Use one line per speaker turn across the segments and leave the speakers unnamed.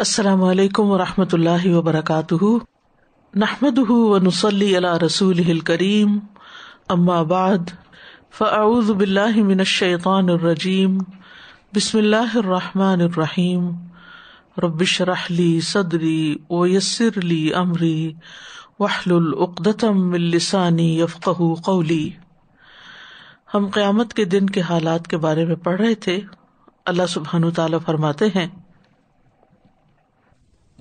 अस्सलाम वालेकुम रहमतुल्लाहि व बरकातुहू नहमदुहू व नुसल्ली अला रसूलिहिल करीम अम्मा बाद फअऊज़ु बिल्लाहि मिनश शैतानिर रजीम बिस्मिल्लाहिर रहमानिर रहीम रब्बिशरह ली सदरी व यस्सिर ली अमरी वहलुल उक़दतम मिन लिसानी यफ़क़हू क़ौली हम क़यामत के दिन के हालात के बारे में पढ़ रहे थे अल्लाह सुब्हानहू तआला फरमाते हैं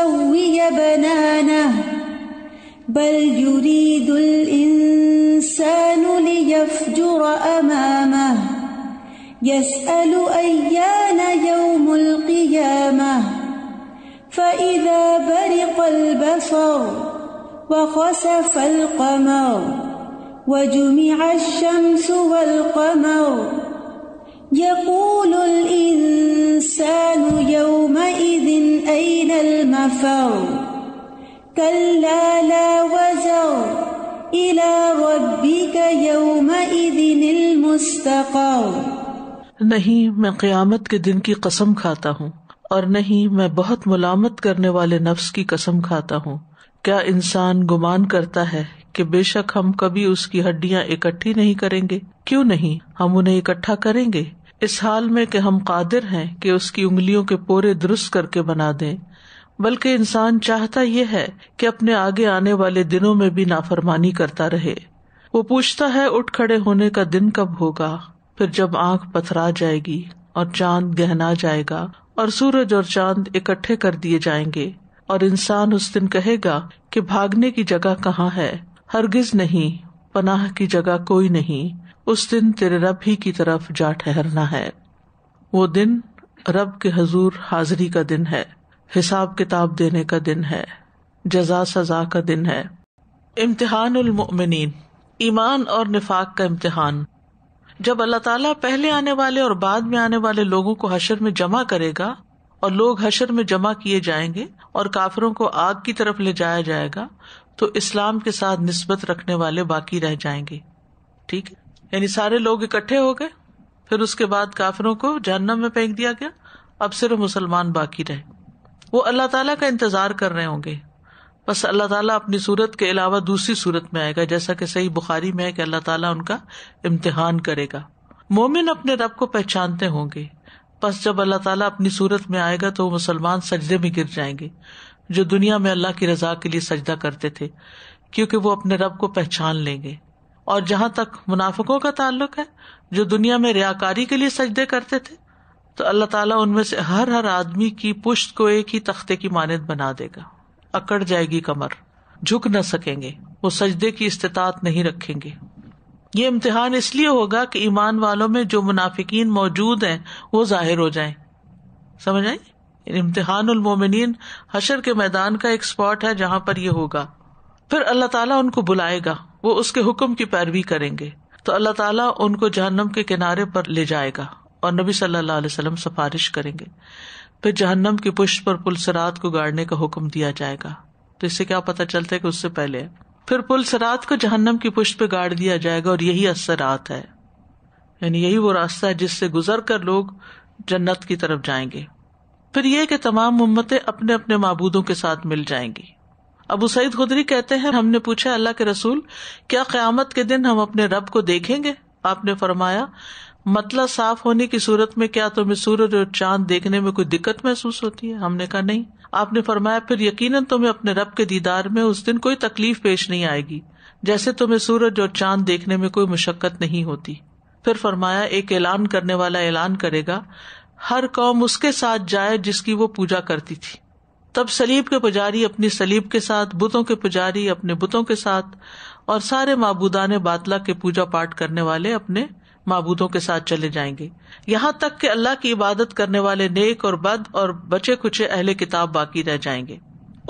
يسوي بنانه بل يريد الإنسان ليفجر أمامه يسأل أيان يوم القيامة فإذا برق البصر وخسف القمر وجمع الشمس والقمر يقول الإنسان الإنسان يومئذ أين المفر كلا لا وزر إلى ربك يومئذ المستقر
नहीं मैं क़यामत के दिन की कसम खाता हूँ और नहीं मैं बहुत मुलामत करने वाले नफ्स की कसम खाता हूँ क्या इंसान गुमान करता है कि बेशक हम कभी उसकी हड्डियाँ इकट्ठी नहीं करेंगे क्यों नहीं हम उन्हें इकट्ठा करेंगे इस हाल में कि हम कादिर हैं कि उसकी उंगलियों के पोरे दुरुस्त करके बना दें बल्कि इंसान चाहता यह है कि अपने आगे आने वाले दिनों में भी नाफरमानी करता रहे वो पूछता है उठ खड़े होने का दिन कब होगा फिर जब आंख पथरा जाएगी और चांद गहना जाएगा और सूरज और चांद इकट्ठे कर दिए जाएंगे और इंसान उस दिन कहेगा कि भागने की जगह कहाँ है हरगिज नहीं पनाह की जगह कोई नहीं उस दिन तेरे रब ही की तरफ जा ठहरना है वो दिन रब के हजूर हाजिरी का दिन है हिसाब किताब देने का दिन है जजा सजा का दिन है इम्तिहान उलमोमिन ईमान और निफाक का इम्तिहान जब अल्लाह ताला पहले आने वाले और बाद में आने वाले लोगों को हशर में जमा करेगा और लोग हशर में जमा किए जाएंगे और काफरों को आग की तरफ ले जाया जाएगा तो इस्लाम के साथ निस्बत रखने वाले बाकी रह जाएंगे ठीक है यानी सारे लोग इकट्ठे हो गए फिर उसके बाद काफिरों को जहनम में फेंक दिया गया अब सिर्फ मुसलमान बाकी रहे वो अल्लाह ताला का इंतजार कर रहे होंगे बस अल्लाह ताला अपनी सूरत के अलावा दूसरी सूरत में आएगा जैसा कि सही बुखारी में है कि अल्लाह ताला उनका इम्तिहान करेगा मोमिन अपने रब को पहचानते होंगे बस जब अल्लाह ताला अपनी सूरत में आएगा तो वो मुसलमान सजदे में गिर जाएंगे जो दुनिया में अल्लाह की रजा के लिए सजदा करते थे क्योंकि वो अपने रब को पहचान लेंगे और जहां तक मुनाफिकों का ताल्लुक है जो दुनिया में रियाकारी के लिए सजदे करते थे तो अल्लाह ताला उनमें से हर हर आदमी की पुश्त को एक ही तख्ते की मानद बना देगा अकड़ जाएगी कमर झुक न सकेंगे वो सजदे की इस्तात नहीं रखेंगे ये इम्तिहान इसलिए होगा कि ईमान वालों में जो मुनाफिकीन मौजूद हैं वो जाहिर हो जाएं समझ आई इम्तिहान उलमोमिन हशर के मैदान का एक स्पॉट है जहां पर यह होगा फिर अल्लाह ताला उनको बुलाएगा वो उसके हुक्म की पैरवी करेंगे तो अल्लाह ताला उनको जहन्नम के किनारे पर ले जाएगा और नबी सल्लल्लाहु अलैहि वसल्लम सिफारिश करेंगे फिर जहन्नम की पुष्ट पर पुलसरात को गाड़ने का हुक्म दिया जाएगा तो इससे क्या पता चलता है कि उससे पहले फिर पुलसरात को जहन्नम की पुष्ट पर गाड़ दिया जाएगा और यही असरात है यानी यही वो रास्ता है जिससे गुजर कर लोग जन्नत की तरफ जाएंगे फिर यह कि तमाम उम्मतें अपने अपने मबूदों के साथ मिल जाएंगी अबू सईद खुदरी कहते हैं हमने पूछा अल्लाह के रसूल क्या क्यामत के दिन हम अपने रब को देखेंगे आपने फरमाया मतलब साफ होने की सूरत में क्या तुम्हें सूरज और चांद देखने में कोई दिक्कत महसूस होती है हमने कहा नहीं आपने फरमाया फिर यकीनन तुम्हें अपने रब के दीदार में उस दिन कोई तकलीफ पेश नहीं आएगी जैसे तुम्हें सूरज और चांद देखने में कोई मुशक्कत नहीं होती फिर फरमाया एक ऐलान करने वाला ऐलान करेगा हर कौम उसके साथ जाए जिसकी वो पूजा करती थी तब सलीब के पुजारी अपनी सलीब के साथ बुतों के पुजारी अपने बुतों के साथ और सारे माबूदाने बातला के पूजा पाठ करने वाले अपने माबूदों के साथ चले जाएंगे यहाँ तक कि अल्लाह की इबादत करने वाले नेक और बद और बचे कुचे अहले किताब बाकी रह जाएंगे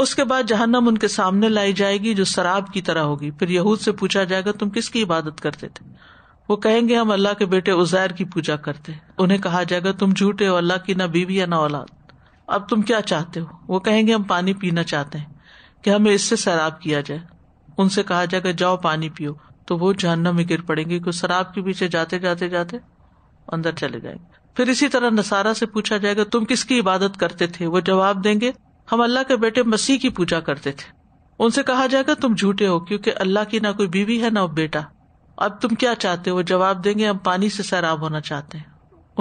उसके बाद जहन्नम उनके सामने लाई जाएगी जो शराब की तरह होगी फिर यहूद से पूछा जाएगा तुम किसकी इबादत करते थे वो कहेंगे हम अल्लाह के बेटे उजैर की पूजा करते उन्हें कहा जाएगा तुम झूठे हो अल्लाह की ना बीवी या ना औलाद अब तुम क्या चाहते हो वो कहेंगे हम पानी पीना चाहते हैं कि हमें इससे शराब किया जाए उनसे कहा जाएगा जाओ पानी पियो तो वो जानना में गिर पड़ेंगे क्योंकि शराब के पीछे जाते जाते जाते अंदर चले जाएंगे फिर इसी तरह नसारा से पूछा जाएगा तुम किसकी इबादत करते थे वो जवाब देंगे हम अल्लाह के बेटे मसीह की पूजा करते थे उनसे कहा जाएगा तुम झूठे हो क्योंकि अल्लाह की ना कोई बीवी है ना बेटा अब तुम क्या चाहते हो जवाब देंगे हम पानी से सैराब होना चाहते हैं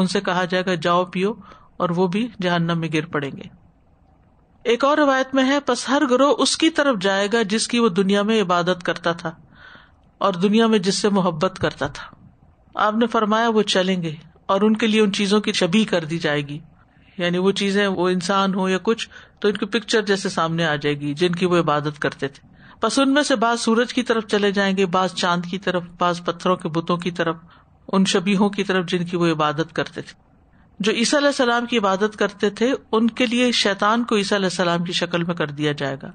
उनसे कहा जाएगा जाओ पियो और वो भी जहन्नम में गिर पड़ेंगे एक और रिवायत में है बस हर ग्रोह उसकी तरफ जाएगा जिसकी वो दुनिया में इबादत करता था और दुनिया में जिससे मोहब्बत करता था आपने फरमाया वो चलेंगे और उनके लिए उन चीजों की छबी कर दी जाएगी यानी वो चीजें वो इंसान हो या कुछ तो इनकी पिक्चर जैसे सामने आ जाएगी जिनकी वो इबादत करते थे बस उनमें से बाज सूरज की तरफ चले जाएंगे बाज चांद की तरफ बाज पत्थरों के बुतों की तरफ उन शबीहों की तरफ जिनकी वो इबादत करते थे जो ईसा सलाम की इबादत करते थे उनके लिए शैतान को ईसा सलाम की शक्ल में कर दिया जाएगा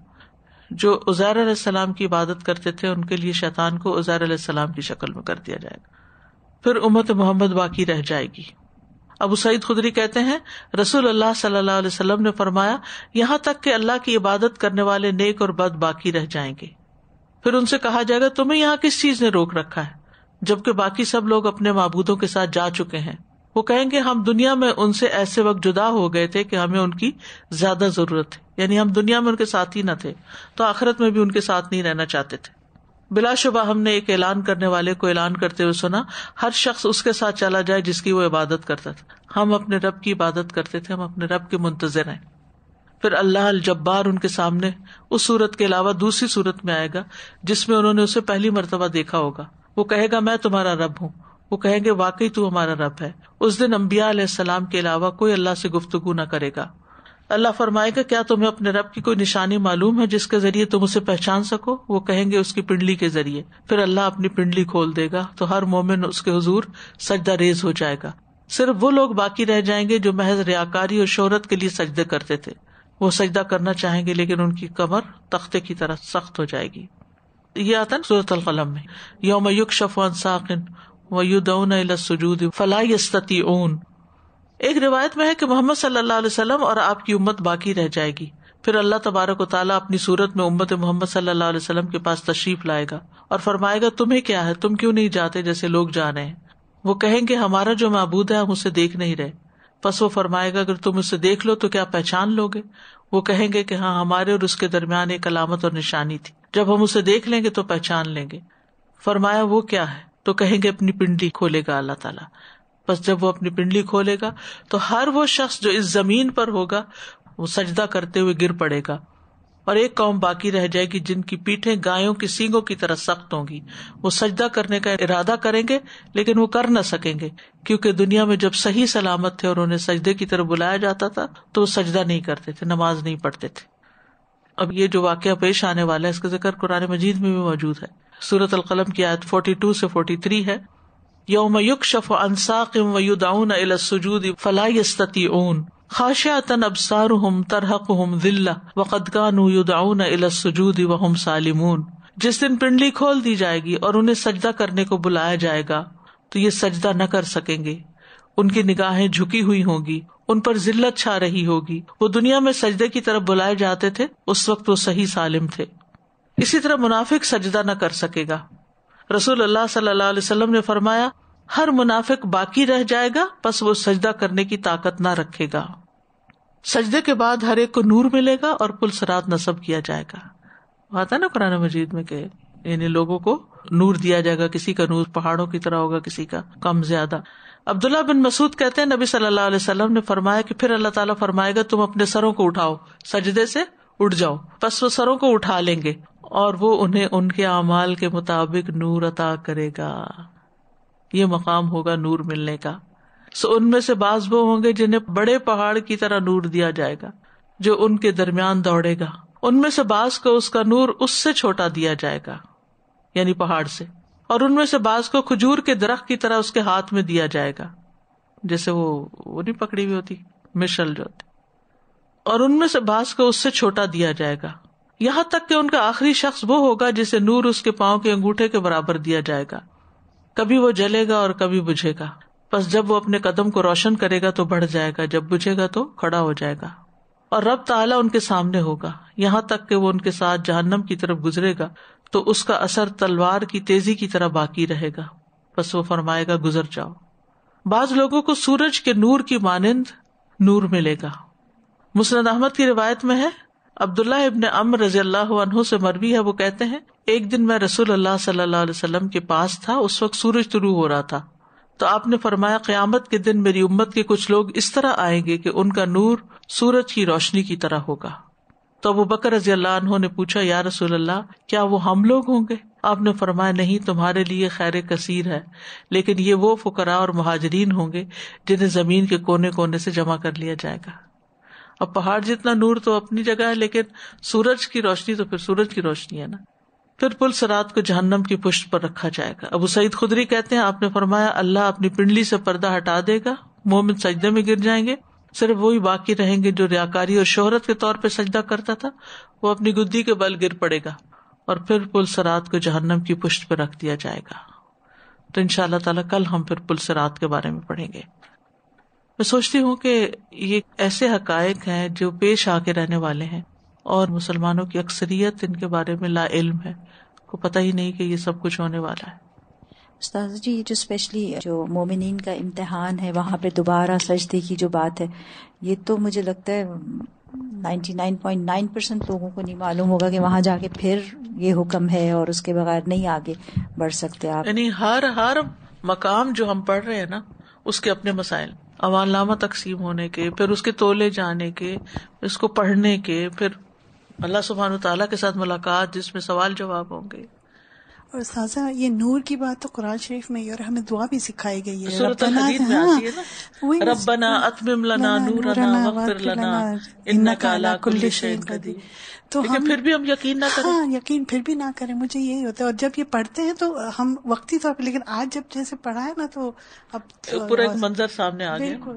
जो उजैर सलाम की इबादत करते थे उनके लिए शैतान को उजैर सलाम की शक्ल में कर दिया जाएगा फिर उमत मोहम्मद बाकी रह जाएगी अबू सईद खुदरी कहते हैं रसूल अल्लाह सल्लल्लाहु ने फरमाया यहां तक कि अल्लाह की इबादत करने वाले नेक और बद बाकी रह जाएंगे फिर उनसे कहा जाएगा तुम्हें यहां किस चीज ने रोक रखा है जबकि बाकी सब लोग अपने महबूदों के साथ जा चुके हैं वो कहेंगे हम दुनिया में उनसे ऐसे वक्त जुदा हो गए थे कि हमें उनकी ज्यादा जरूरत थी यानी हम दुनिया में उनके साथ ही न थे तो आखिरत में भी उनके साथ नहीं रहना चाहते थे बिलाशुबा हमने एक ऐलान करने वाले को ऐलान करते हुए सुना हर शख्स उसके साथ चला जाए जिसकी वो इबादत करता था हम अपने रब की इबादत करते थे हम अपने रब के मुंतजर हैं फिर अल्लाह जब्बार उनके सामने उस सूरत के अलावा दूसरी सूरत में आएगा जिसमें उन्होंने उसे पहली मरतबा देखा होगा वो कहेगा मैं तुम्हारा रब हूँ वो कहेंगे वाकई तू हमारा रब है उस दिन अम्बिया सलाम के अलावा कोई अल्लाह से गुफ्तगु न करेगा अल्लाह फरमाएगा क्या तुम्हें अपने रब की कोई निशानी मालूम है जिसके जरिए तुम उसे पहचान सको वो कहेंगे उसकी पिंडली के जरिए फिर अल्लाह अपनी पिंडली खोल देगा तो हर मोमिन उसके हजूर सजदा रेज हो जाएगा सिर्फ वो लोग बाकी रह जाएंगे जो महज रियाकारी और शोहरत के लिए सजदे करते थे वो सजदा करना चाहेंगे लेकिन उनकी कमर तख्ते की तरह सख्त हो जाएगी ये आता है सूरत में यौम शफान साकिन वयुदौन सजूद फलास्तती ओन एक रिवायत में है कि मोहम्मद सल्लल्लाहु अलैहि वसल्लम और आपकी उम्मत बाकी रह जाएगी फिर अल्लाह तबारक ताला अपनी सूरत में उम्मत मोहम्मद सल्लल्लाहु अलैहि वसल्लम के पास तशरीफ लाएगा और फरमाएगा तुम्हें क्या है तुम क्यों नहीं जाते जैसे लोग जा रहे हैं वो कहेंगे हमारा जो महबूद है हम उसे देख नहीं रहे बस वो फरमाएगा अगर तुम उसे देख लो तो क्या पहचान लोगे वो कहेंगे कि हाँ हमारे और उसके दरमियान एक अलामत और निशानी थी जब हम उसे देख लेंगे तो पहचान लेंगे फरमाया वो क्या है तो कहेंगे अपनी पिंडली खोलेगा अल्लाह ताला बस जब वो अपनी पिंडली खोलेगा तो हर वो शख्स जो इस जमीन पर होगा वो सजदा करते हुए गिर पड़ेगा और एक कौम बाकी रह जाएगी जिनकी पीठें गायों की सींगों की तरह सख्त होंगी वो सजदा करने का इरादा करेंगे लेकिन वो कर ना सकेंगे क्योंकि दुनिया में जब सही सलामत थे और उन्हें सजदे की तरफ बुलाया जाता था तो वो सजदा नहीं करते थे नमाज नहीं पढ़ते थे अब ये जो वाक्य पेश आने वाला है इसका जिक्र कुरान मजीद में भी मौजूद है सूरत कलम की आयत फोर्टी टू से फोर्टी थ्री है यौम युग शफ अनसाकिम वयुदाउन अलसुजूद फलास्तती ओन खाशातन अबसार हम तरहक हम दिल्ला वक़दगान युदाउन अलसुजूद वहम सालिमून जिस दिन पिंडली खोल दी जाएगी और उन्हें सजदा करने को बुलाया जाएगा तो ये सजदा न कर सकेंगे उनकी निगाहें झुकी हुई होंगी उन पर जिल्लत छा रही होगी वो दुनिया में सजदे की तरफ बुलाए जाते थे उस वक्त वो सही सालिम थे इसी तरह मुनाफिक सजदा न कर सकेगा रसूल अल्लाह सल्लल्लाहु अलैहि वसल्लम ने फरमाया हर मुनाफिक बाकी रह जाएगा बस वो सजदा करने की ताकत न रखेगा सजदे के बाद हर एक को नूर मिलेगा और पुल सरात नसब किया जाएगा आता ना कुरान मजीद में के यानी लोगों को नूर दिया जाएगा किसी का नूर पहाड़ों की तरह होगा किसी का कम ज्यादा अब्दुल्ला बिन मसूद कहते हैं नबी सल्लल्लाहु अलैहि वसल्लम ने फरमाया कि फिर अल्लाह ताला फरमाएगा तुम अपने सरों को उठाओ सजदे से उठ जाओ बस वो सरों को उठा लेंगे और वो उन्हें उनके अमाल के मुताबिक नूर अता करेगा ये मकाम होगा नूर मिलने का सो उनमें से बाज वो होंगे जिन्हें बड़े पहाड़ की तरह नूर दिया जाएगा जो उनके दरमियान दौड़ेगा उनमें से बास को उसका नूर उससे छोटा दिया जाएगा यानी पहाड़ से और उनमें से बाज को खजूर के दरख्त की तरह उसके हाथ में दिया जाएगा जैसे वो वो नहीं पकड़ी हुई होती मिशल जो होती और उनमें से बास को उससे छोटा दिया जाएगा यहां तक कि उनका आखिरी शख्स वो होगा जिसे नूर उसके पांव के अंगूठे के बराबर दिया जाएगा कभी वो जलेगा और कभी बुझेगा बस जब वो अपने कदम को रोशन करेगा तो बढ़ जाएगा जब बुझेगा तो खड़ा हो जाएगा और रब ताला उनके सामने होगा यहाँ तक कि वो उनके साथ जहन्नम की तरफ गुजरेगा तो उसका असर तलवार की तेजी की तरह बाकी रहेगा बस वो फरमाएगा गुजर जाओ बाज लोगों को सूरज के नूर की मानंद नूर मिलेगा मुस्लिद अहमद की रिवायत में है अब्दुल्ला इबन अम्र रजी अल्लाह से मरवी है वो कहते हैं एक दिन मैं रसूल अल्लाह सल्लल्लाहु के पास था उस वक्त सूरज शुरू हो रहा था तो आपने फरमाया क्यामत के दिन मेरी उम्मत के कुछ लोग इस तरह आएंगे कि उनका नूर सूरज की रोशनी की तरह होगा तो अबू बकर रजी अल्लाह ने पूछा या रसूल अल्लाह क्या वो हम लोग होंगे आपने फरमाया नहीं तुम्हारे लिए खैर कसीर है लेकिन ये वो फुकरा और महाजरीन होंगे जिन्हें जमीन के कोने कोने से जमा कर लिया जाएगा अब पहाड़ जितना नूर तो अपनी जगह है लेकिन सूरज की रोशनी तो फिर सूरज की रोशनी है ना फिर पुल सरात को जहन्नम की पुष्ट पर रखा जाएगा अबू सईद खुदरी कहते हैं आपने फरमाया अल्लाह अपनी पिंडली से पर्दा हटा देगा मोहम्मद सजदे में गिर जाएंगे सिर्फ वही बाकी रहेंगे जो रियाकारी और शोहरत के तौर पर सजदा करता था वो अपनी गुद्दी के बल गिर पड़ेगा और फिर पुलसरात को जहन्नम की पुष्ट पर रख दिया जाएगा तो इनशाला ताला कल हम फिर पुलसरात के बारे में पढ़ेंगे मैं सोचती हूँ कि ये ऐसे हकायक है जो पेश आके रहने वाले हैं और मुसलमानों की अक्सरियत इनके बारे में ला इल्म है को पता ही नहीं कि ये सब कुछ होने वाला है
उस्ताद जी जो स्पेशली जो मोमिन का इम्तहान है वहाँ पे दोबारा सजदे की जो बात है ये तो मुझे लगता है 99.9 परसेंट लोगों को नहीं मालूम होगा कि वहां जाके फिर ये हुक्म है और उसके बगैर नहीं आगे बढ़ सकते आप
यानी हर हर मकाम जो हम पढ़ रहे हैं ना उसके अपने मसाइल लामा तकसीम होने के फिर उसके तोले जाने के इसको पढ़ने के फिर अल्लाह सुबहान तला के साथ मुलाकात जिसमें सवाल जवाब होंगे
और साजा ये नूर की बात तो कुरान शरीफ में ही और हमें दुआ भी सिखाई गई है रब्बना हाँ। रब्बना तो हम फिर भी हम यकीन ना करें हाँ यकीन फिर भी ना करें मुझे यही होता है और जब ये पढ़ते हैं तो हम वक्ती तौर पर लेकिन आज जब जैसे पढ़ा है ना तो अब तो पूरा एक मंजर
सामने आ गया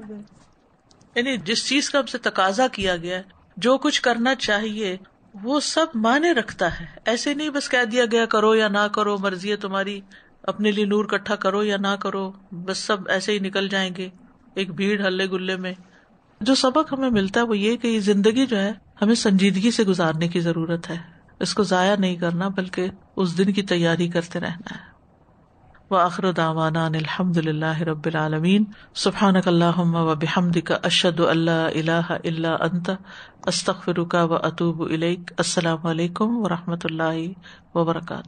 यानी जिस चीज का हमसे तकाजा किया गया है जो कुछ करना चाहिए वो सब माने रखता है ऐसे नहीं बस कह दिया गया करो या ना करो मर्जी है तुम्हारी अपने लिए नूर इकट्ठा करो या ना करो बस सब ऐसे ही निकल जाएंगे एक भीड़ हल्ले गुल्ले में जो सबक हमें मिलता है वो ये कि जिंदगी जो है हमें संजीदगी से गुजारने की जरूरत है इसको जाया नहीं करना बल्कि उस दिन की तैयारी करते रहना है व आखिर दावान अलहमदिल्ला रबालमीन सुबहानकल्लाम वबिहमदिक अशद अल्लाह इला अंत अस्तफ़िरुका व अतूब इलेक असलकम वरहमत ला वबरकू